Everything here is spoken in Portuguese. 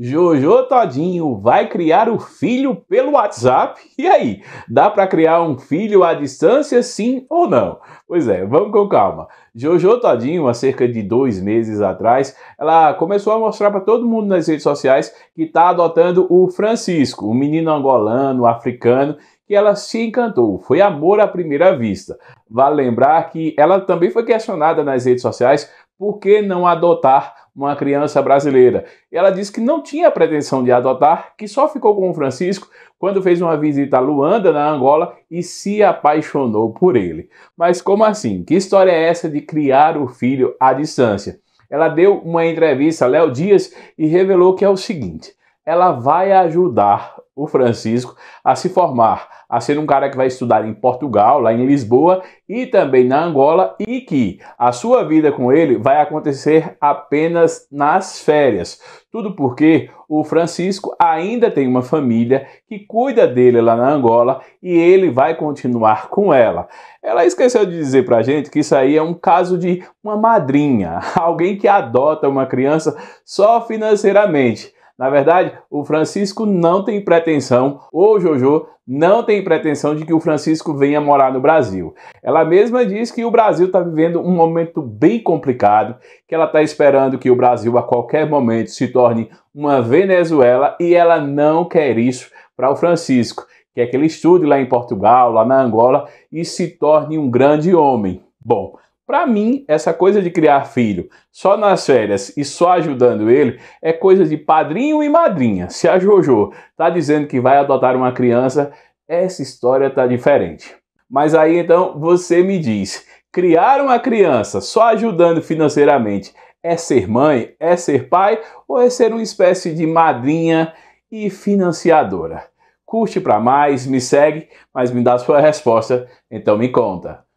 Jojo Todinho vai criar o filho pelo WhatsApp? E aí, dá para criar um filho à distância, sim ou não? Pois é, vamos com calma. Jojo Todinho, há cerca de dois meses atrás, ela começou a mostrar para todo mundo nas redes sociais que está adotando o Francisco, um menino angolano, africano, que ela se encantou. Foi amor à primeira vista. Vale lembrar que ela também foi questionada nas redes sociais por que não adotar uma criança brasileira. Ela disse que não tinha pretensão de adotar, que só ficou com o Francisco quando fez uma visita a Luanda, na Angola, e se apaixonou por ele. Mas como assim? Que história é essa de criar o filho à distância? Ela deu uma entrevista a Léo Dias e revelou que é o seguinte: ela vai ajudar o Francisco a se formar, a ser um cara que vai estudar em Portugal, lá em Lisboa e também na Angola e que a sua vida com ele vai acontecer apenas nas férias. Tudo porque o Francisco ainda tem uma família que cuida dele lá na Angola e ele vai continuar com ela. Ela esqueceu de dizer pra gente que isso aí é um caso de uma madrinha, alguém que adota uma criança só financeiramente na verdade, o Francisco não tem pretensão, ou Jojo não tem pretensão de que o Francisco venha morar no Brasil. Ela mesma diz que o Brasil está vivendo um momento bem complicado, que ela está esperando que o Brasil a qualquer momento se torne uma Venezuela e ela não quer isso para o Francisco, quer é que ele estude lá em Portugal, lá na Angola e se torne um grande homem. Bom, para mim, essa coisa de criar filho só nas férias e só ajudando ele é coisa de padrinho e madrinha. Se a JoJo está dizendo que vai adotar uma criança, essa história está diferente. Mas aí então você me diz: criar uma criança só ajudando financeiramente é ser mãe, é ser pai ou é ser uma espécie de madrinha e financiadora? Curte para mais, me segue, mas me dá sua resposta, então me conta.